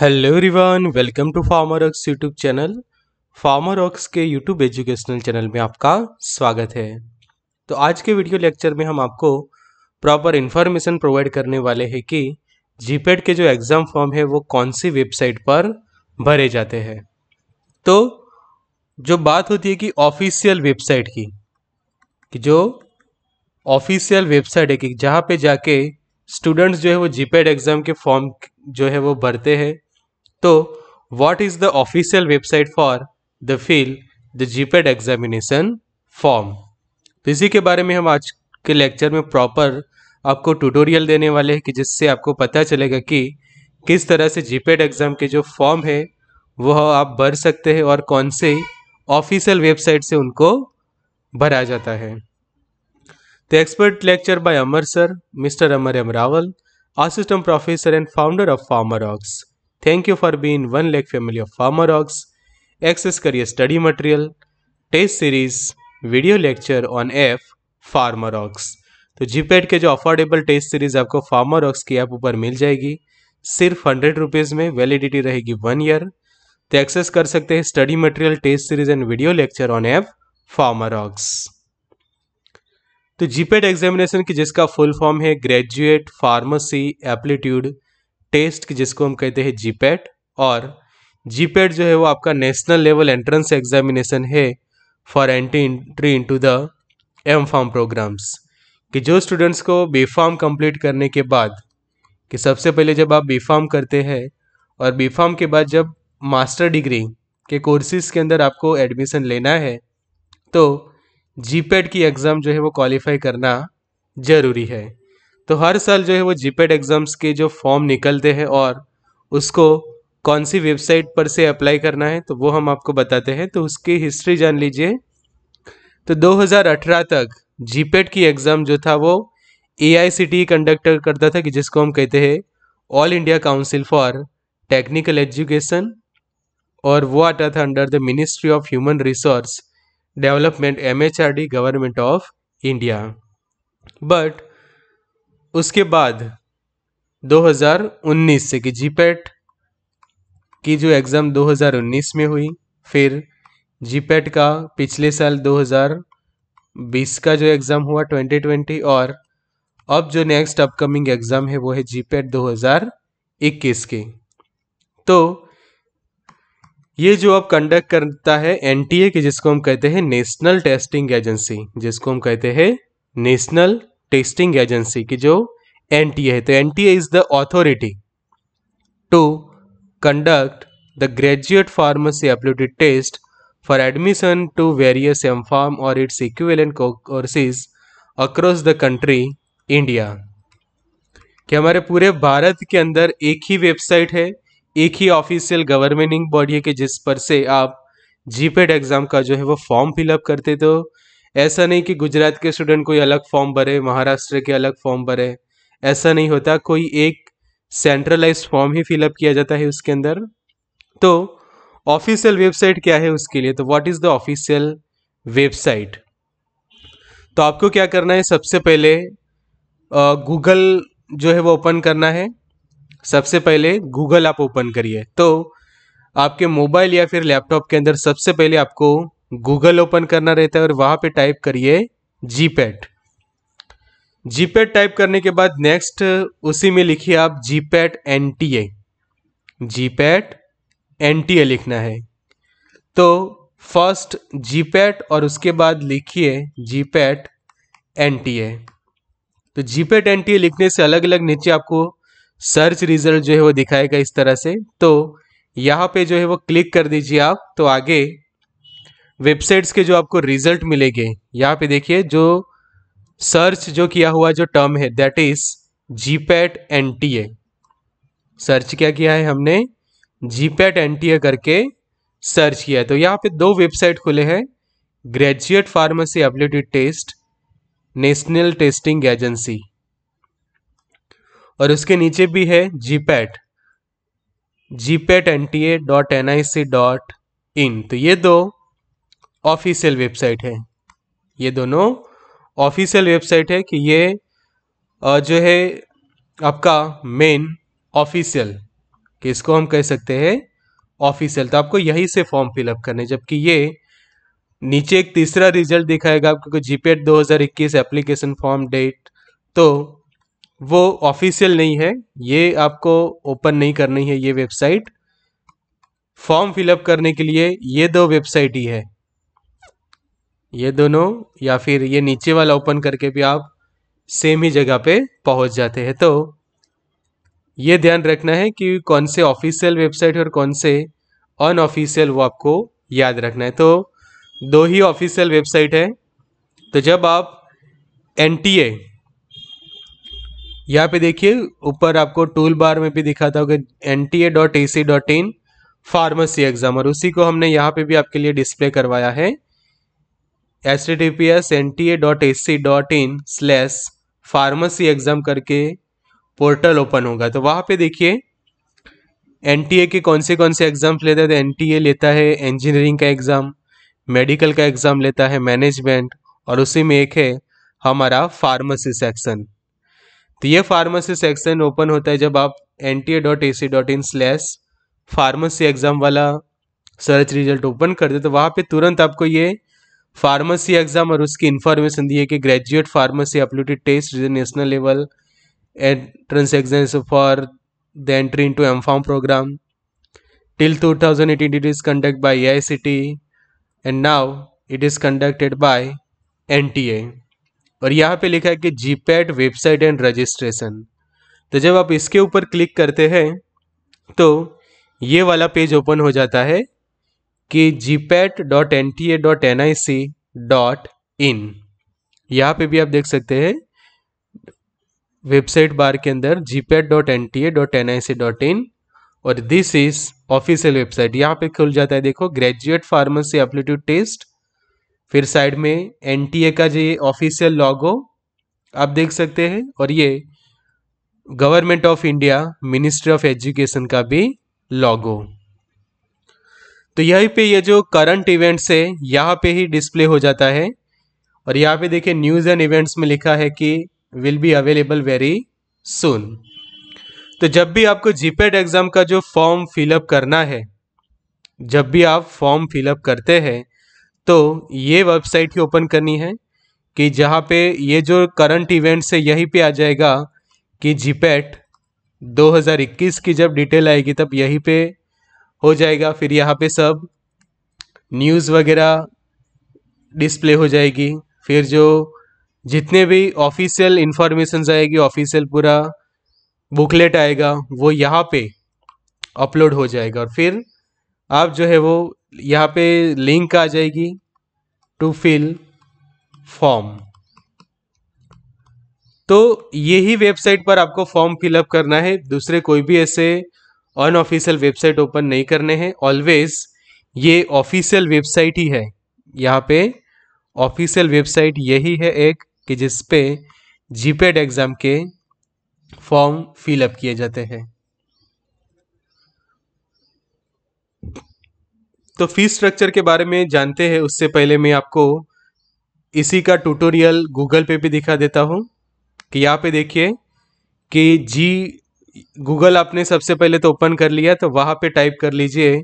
hello everyone welcome to farmer ox YouTube channel farmer ox के YouTube educational channel में आपका स्वागत है तो आज के वीडियो लेक्चर में हम आपको प्रॉपर इन्फॉर्मेशन प्रोवाइड करने वाले हैं कि जीपेड e के जो एग्ज़ाम फॉर्म है वो कौन सी वेबसाइट पर भरे जाते हैं तो जो बात होती है कि ऑफिशियल वेबसाइट की कि जो ऑफिशियल वेबसाइट है कि जहाँ पर जाके स्टूडेंट्स जो है वो जीपेड एग्ज़ाम e के फॉर्म जो है वो भरते हैं तो what is the official website for the fill the GPAT examination form तो इसी के बारे में हम आज के लेक्चर में प्रॉपर आपको ट्यूटोरियल देने वाले हैं कि जिससे आपको पता चलेगा कि किस तरह से जीपेड एग्जाम e के जो फॉर्म है वह आप भर सकते हैं और कौन से ऑफिशियल वेबसाइट से उनको भरा जाता है the expert lecture by Amar sir mister Amar M Rawal assistant professor and founder of farmer ox thank you for being one lakh family of farmer ox access करिए study material test series video lecture on F farmer ox तो GPAT के जो affordable test series आपको farmer ox की app ऊपर मिल जाएगी सिर्फ हंड्रेड रुपीज़ में वैलिडिटी रहेगी वन ईयर तो एक्सेस कर सकते हैं study material test series and video lecture on F farmer ox तो जीपेड एग्जामिनेशन की जिसका फुल फॉर्म है ग्रेजुएट फार्मेसी एप्लीट्यूड टेस्ट जिसको हम कहते हैं जीपेट और जीपेट जो है वो आपका नेशनल लेवल एंट्रेंस एग्जामिनेशन है for entry entry into the M pharm programs कि जो स्टूडेंट्स को बी फॉर्म कंप्लीट करने के बाद कि सबसे पहले जब आप बी फॉर्म करते हैं और बी फॉर्म के बाद जब मास्टर डिग्री के कोर्सेज के अंदर आपको एडमिशन लेना है तो जीपेड की एग्ज़ाम जो है वो क्वालिफाई करना ज़रूरी है तो हर साल जो है वो जीपेड एग्ज़ाम्स e के जो फॉर्म निकलते हैं और उसको कौन सी वेबसाइट पर से अप्लाई करना है तो वो हम आपको बताते हैं तो उसकी हिस्ट्री जान लीजिए तो 2018 तक जीपेड e की एग्ज़ाम जो था वो ए आई सी टी कंडक्टर करता था कि जिसको हम कहते हैं all India council for technical education और वो आता था under the ministry of human resource development M H R D government of India but उसके बाद 2019 से कि जीपैट की जो एग्ज़ाम 2019 में हुई फिर जीपैट का पिछले साल 2020 का जो एग्ज़ाम हुआ 2020 और अब जो नेक्स्ट अपकमिंग एग्ज़ाम है वो है जीपेट 2021 के तो ये जो अब कंडक्ट करता है एनटीए के जिसको हम कहते हैं नेशनल टेस्टिंग एजेंसी जिसको हम कहते हैं नेशनल टेस्टिंग एजेंसी की जो एन है तो N is the authority to conduct the graduate pharmacy aptitude test for for admission to various MPharm or its equivalent courses across the country India कि हमारे पूरे भारत के अंदर एक ही वेबसाइट है एक ही ऑफिशियल गवर्नमेंटिंग बॉडी है कि जिस पर से आप जीपेड एग्ज़ाम का जो है वो फॉर्म फिलअप करते तो ऐसा नहीं कि गुजरात के स्टूडेंट कोई अलग फॉर्म भरे महाराष्ट्र के अलग फॉर्म भरे ऐसा नहीं होता कोई एक सेंट्रलाइज फॉर्म ही फिलअप किया जाता है उसके अंदर तो ऑफिशियल वेबसाइट क्या है उसके लिए तो what is the official website तो आपको क्या करना है सबसे पहले गूगल जो है वो ओपन करना है सबसे पहले गूगल आप ओपन करिए तो आपके मोबाइल या फिर लैपटॉप के अंदर सबसे पहले आपको गूगल ओपन करना रहता है और वहां पे टाइप करिए जीपैट जीपैट टाइप करने के बाद नेक्स्ट उसी में लिखिए आप GPAT N T A GPAT N T A लिखना है तो फर्स्ट जीपैट और उसके बाद लिखिए जीपैट एन टी ए तो जीपैट एन टी ए लिखने से अलग अलग नीचे आपको सर्च रिजल्ट जो है वो दिखाएगा इस तरह से तो यहाँ पे जो है वो क्लिक कर दीजिए आप तो आगे वेबसाइट्स के जो आपको रिजल्ट मिलेंगे यहाँ पे देखिए जो सर्च जो किया हुआ जो टर्म है that is GPAT N T A search क्या किया है हमने GPAT N T A करके सर्च किया है तो यहाँ पे दो वेबसाइट खुले हैं graduate pharmacy ability test national testing agency और उसके नीचे भी है GPAT GPAT N T A dot N I C dot in तो ये दो ऑफिशियल वेबसाइट है ये दोनों ऑफिशियल वेबसाइट है कि ये जो है आपका मेन ऑफिशियल कि इसको हम कह सकते हैं ऑफिशियल तो आपको यही से फॉर्म फिलअप करने जबकि ये नीचे एक तीसरा रिजल्ट दिखाएगा आपको जीपेट 2021 एप्लीकेशन फॉर्म डेट तो वो ऑफिशियल नहीं है ये आपको ओपन नहीं करनी है ये वेबसाइट फॉर्म फिलअप करने के लिए ये दो वेबसाइट ही है ये दोनों या फिर ये नीचे वाला ओपन करके भी आप सेम ही जगह पे पहुंच जाते हैं तो ये ध्यान रखना है कि कौन से ऑफिशियल वेबसाइट और कौन से अनऑफिशियल वो आपको याद रखना है तो दो ही ऑफिशियल वेबसाइट है तो जब आप एन टी ए यहाँ पे देखिए ऊपर आपको टूल बार में भी दिखाता होगा N T A dot A C dot in pharmacy exam और उसी को हमने यहाँ पे भी आपके लिए डिस्प्ले करवाया है H T T P S N T A dot A C dot in slash pharmacy exam करके पोर्टल ओपन होगा तो वहाँ पे देखिए एन टी ए के कौन से कौन से एग्ज़ाम्स लेते हैं तो एन टी ए लेता है इंजीनियरिंग का एग्ज़ाम मेडिकल का एग्ज़ाम लेता है मैनेजमेंट और उसी में एक है हमारा फार्मेसी सेक्शन तो ये फार्मेसी सेक्शन ओपन होता है जब आप N T A dot A C dot in slash pharmacy exam वाला सर्च रिजल्ट ओपन कर दे तो वहाँ पे तुरंत आपको ये फार्मेसी एग्जाम और उसकी इन्फॉर्मेशन दी है कि graduate pharmacy aptitude test national level entrance exam for the entry into M pharm program by A I C T and now it is conducted is N T A और यहाँ पे लिखा है कि GPAT website and registration तो जब आप इसके ऊपर क्लिक करते हैं तो ये वाला पेज ओपन हो जाता है कि GPAT dot N T A dot N I C dot in यहाँ पे भी आप देख सकते हैं वेबसाइट बार के अंदर GPAT dot N T A dot N I C dot in और दिस इज ऑफिशियल वेबसाइट यहाँ पे खुल जाता है देखो ग्रेजुएट फार्मेसी एप्टीट्यूड टेस्ट फिर साइड में एन टी ए का जो ये ऑफिशियल लॉगो आप देख सकते हैं और ये government of India ministry of education का भी लॉगो तो यहीं पे ये जो करंट इवेंट्स है यहाँ पे ही डिस्प्ले हो जाता है और यहाँ पे देखिए न्यूज़ एंड इवेंट्स में लिखा है कि will be available very soon तो जब भी आपको जीपेड एग्ज़ाम का जो फॉर्म फिलअप करना है जब भी आप फॉर्म फिलअप करते हैं तो ये वेबसाइट ही ओपन करनी है कि जहाँ पे ये जो करंट इवेंट्स है यहीं पे आ जाएगा कि जीपेट 2021 की जब डिटेल आएगी तब यहीं पे हो जाएगा फिर यहाँ पे सब न्यूज़ वगैरह डिस्प्ले हो जाएगी फिर जो जितने भी ऑफिशियल इंफॉर्मेशन आएगी ऑफिशियल पूरा बुकलेट आएगा वो यहाँ पे अपलोड हो जाएगा और फिर आप जो है वो यहाँ पे लिंक आ जाएगी टू फिल फॉर्म तो यही वेबसाइट पर आपको फॉर्म फिलअप करना है दूसरे कोई भी ऐसे अनऑफिशियल वेबसाइट ओपन नहीं करने हैं ऑलवेज ये ऑफिशियल वेबसाइट ही है यहाँ पे ऑफिशियल वेबसाइट यही है एक कि पे जीपेड एग्ज़ाम के फॉर्म फिलअप किए जाते हैं तो फीस स्ट्रक्चर के बारे में जानते हैं उससे पहले मैं आपको इसी का ट्यूटोरियल गूगल पे भी दिखा देता हूं कि यहाँ पे देखिए कि जी गूगल आपने सबसे पहले तो ओपन कर लिया तो वहाँ पे टाइप कर लीजिए